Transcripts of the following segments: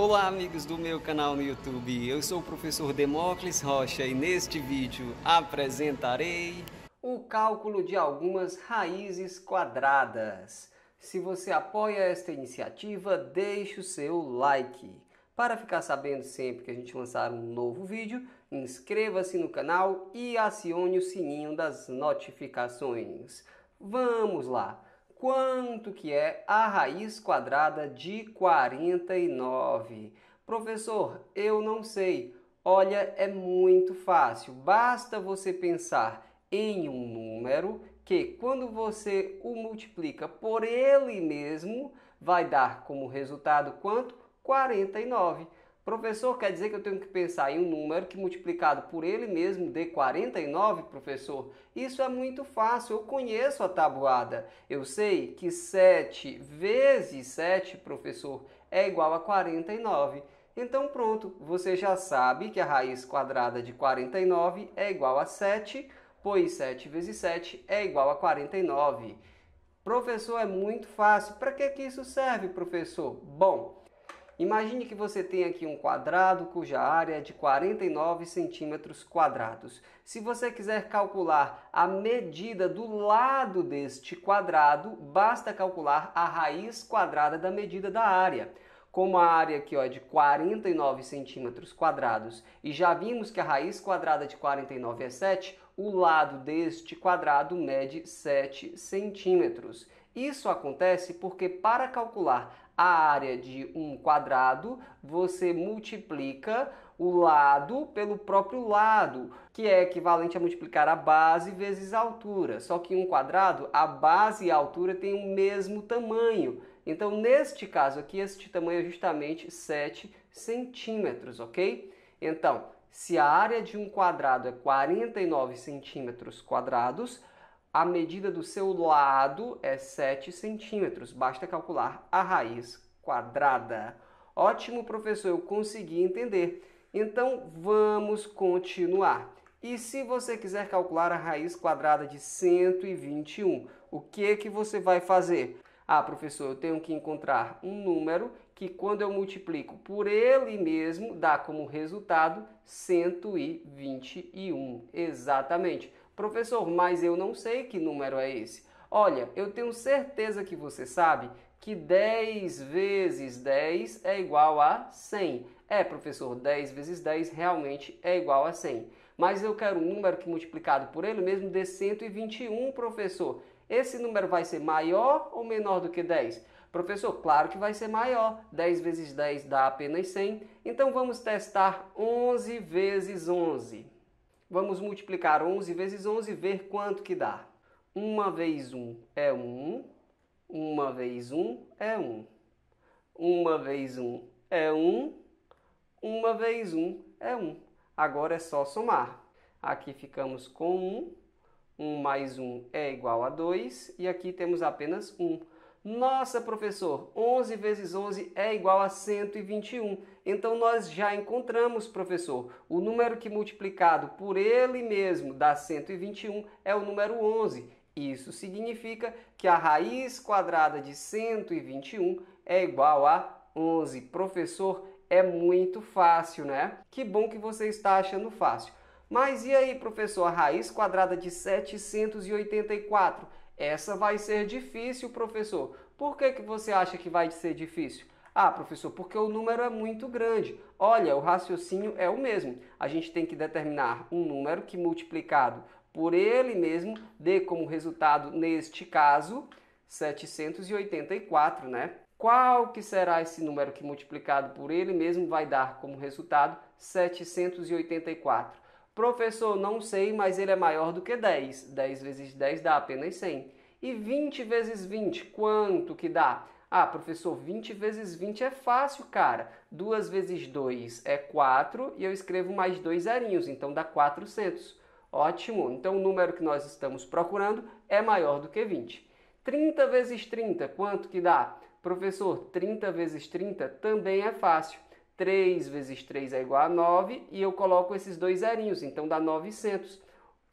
Olá amigos do meu canal no YouTube, eu sou o professor Demócles Rocha e neste vídeo apresentarei o cálculo de algumas raízes quadradas. Se você apoia esta iniciativa, deixe o seu like. Para ficar sabendo sempre que a gente lançar um novo vídeo, inscreva-se no canal e acione o sininho das notificações. Vamos lá! quanto que é a raiz quadrada de 49? Professor, eu não sei. Olha, é muito fácil. Basta você pensar em um número que quando você o multiplica por ele mesmo, vai dar como resultado quanto? 49. Professor, quer dizer que eu tenho que pensar em um número que multiplicado por ele mesmo dê 49, professor? Isso é muito fácil, eu conheço a tabuada. Eu sei que 7 vezes 7, professor, é igual a 49. Então pronto, você já sabe que a raiz quadrada de 49 é igual a 7, pois 7 vezes 7 é igual a 49. Professor, é muito fácil. Para que, que isso serve, professor? Bom, Imagine que você tem aqui um quadrado cuja área é de 49 centímetros quadrados. Se você quiser calcular a medida do lado deste quadrado, basta calcular a raiz quadrada da medida da área. Como a área aqui ó, é de 49 centímetros quadrados e já vimos que a raiz quadrada de 49 é 7, o lado deste quadrado mede 7 centímetros. Isso acontece porque para calcular a área de um quadrado, você multiplica o lado pelo próprio lado, que é equivalente a multiplicar a base vezes a altura. Só que em um quadrado, a base e a altura têm o mesmo tamanho. Então, neste caso aqui, este tamanho é justamente 7 centímetros, ok? Então, se a área de um quadrado é 49 centímetros quadrados, a medida do seu lado é 7 centímetros. Basta calcular a raiz quadrada. Ótimo, professor, eu consegui entender. Então, vamos continuar. E se você quiser calcular a raiz quadrada de 121, o que, é que você vai fazer? Ah, professor, eu tenho que encontrar um número que, quando eu multiplico por ele mesmo, dá como resultado 121. Exatamente. Professor, mas eu não sei que número é esse. Olha, eu tenho certeza que você sabe que 10 vezes 10 é igual a 100. É, professor, 10 vezes 10 realmente é igual a 100. Mas eu quero um número que multiplicado por ele mesmo dê 121, professor. Esse número vai ser maior ou menor do que 10? Professor, claro que vai ser maior. 10 vezes 10 dá apenas 100. Então vamos testar 11 vezes 11. Vamos multiplicar 11 vezes 11 e ver quanto que dá. 1 vez 1 é 1, 1 vez 1 é 1, 1 vez 1 é 1, 1 vez 1 é 1. Agora é só somar. Aqui ficamos com 1, 1 mais 1 é igual a 2 e aqui temos apenas 1. Nossa, professor, 11 vezes 11 é igual a 121. Então nós já encontramos, professor, o número que multiplicado por ele mesmo dá 121 é o número 11. Isso significa que a raiz quadrada de 121 é igual a 11. Professor, é muito fácil, né? Que bom que você está achando fácil. Mas e aí, professor, a raiz quadrada de 784 essa vai ser difícil, professor. Por que, que você acha que vai ser difícil? Ah, professor, porque o número é muito grande. Olha, o raciocínio é o mesmo. A gente tem que determinar um número que multiplicado por ele mesmo dê como resultado, neste caso, 784, né? Qual que será esse número que multiplicado por ele mesmo vai dar como resultado 784? Professor, não sei, mas ele é maior do que 10. 10 vezes 10 dá apenas 100. E 20 vezes 20, quanto que dá? Ah, professor, 20 vezes 20 é fácil, cara. 2 vezes 2 é 4 e eu escrevo mais dois zerinhos, então dá 400. Ótimo, então o número que nós estamos procurando é maior do que 20. 30 vezes 30, quanto que dá? Professor, 30 vezes 30 também é fácil. 3 vezes 3 é igual a 9 e eu coloco esses dois zerinhos, então dá 900.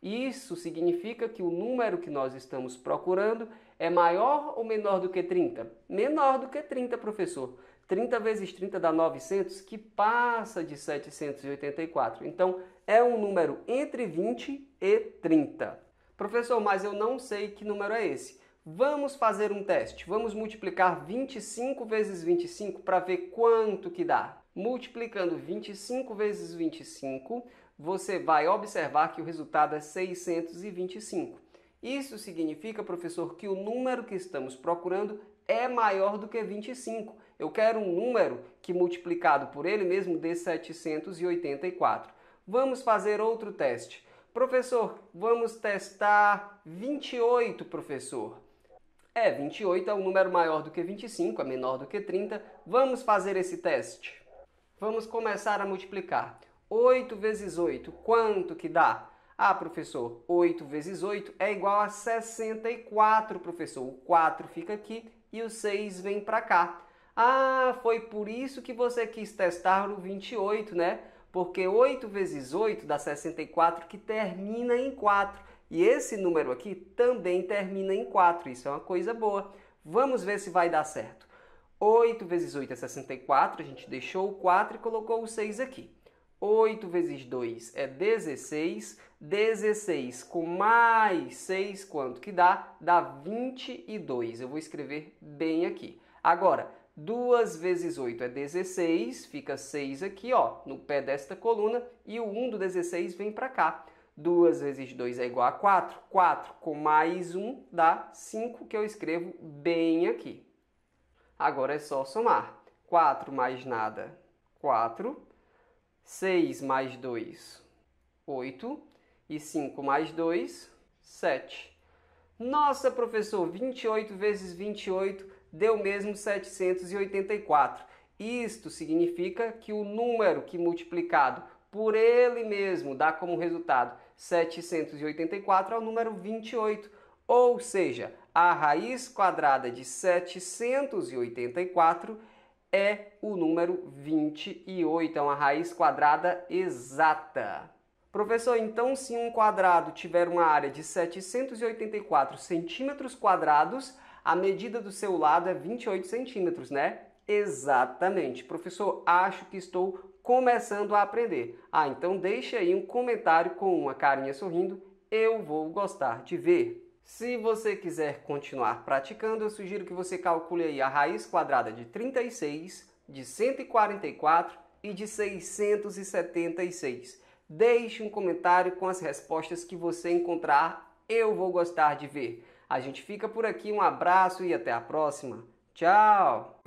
Isso significa que o número que nós estamos procurando é maior ou menor do que 30? Menor do que 30, professor. 30 vezes 30 dá 900, que passa de 784. Então, é um número entre 20 e 30. Professor, mas eu não sei que número é esse. Vamos fazer um teste. Vamos multiplicar 25 vezes 25 para ver quanto que dá. Multiplicando 25 vezes 25, você vai observar que o resultado é 625. Isso significa, professor, que o número que estamos procurando é maior do que 25. Eu quero um número que multiplicado por ele mesmo dê 784. Vamos fazer outro teste. Professor, vamos testar 28, professor. É, 28 é um número maior do que 25, é menor do que 30. Vamos fazer esse teste. Vamos começar a multiplicar. 8 vezes 8, quanto que dá? Ah, professor, 8 vezes 8 é igual a 64, professor. O 4 fica aqui e o 6 vem para cá. Ah, foi por isso que você quis testar o 28, né? Porque 8 vezes 8 dá 64, que termina em 4. E esse número aqui também termina em 4. Isso é uma coisa boa. Vamos ver se vai dar certo. 8 vezes 8 é 64, a gente deixou o 4 e colocou o 6 aqui. 8 vezes 2 é 16. 16 com mais 6, quanto que dá? Dá 22. Eu vou escrever bem aqui. Agora, 2 vezes 8 é 16, fica 6 aqui, ó, no pé desta coluna, e o 1 do 16 vem para cá. 2 vezes 2 é igual a 4. 4 com mais 1 dá 5, que eu escrevo bem aqui. Agora é só somar. 4 mais nada, 4. 6 mais 2, 8. E 5 mais 2, 7. Nossa, professor, 28 vezes 28 deu mesmo 784. Isto significa que o número que multiplicado por ele mesmo dá como resultado 784 é o número 28. Ou seja, a raiz quadrada de 784 é o número 28, então a raiz quadrada exata. Professor, então se um quadrado tiver uma área de 784 centímetros quadrados, a medida do seu lado é 28 centímetros, né? Exatamente. Professor, acho que estou começando a aprender. Ah, então deixa aí um comentário com uma carinha sorrindo. Eu vou gostar de ver. Se você quiser continuar praticando, eu sugiro que você calcule aí a raiz quadrada de 36, de 144 e de 676. Deixe um comentário com as respostas que você encontrar, eu vou gostar de ver. A gente fica por aqui, um abraço e até a próxima. Tchau!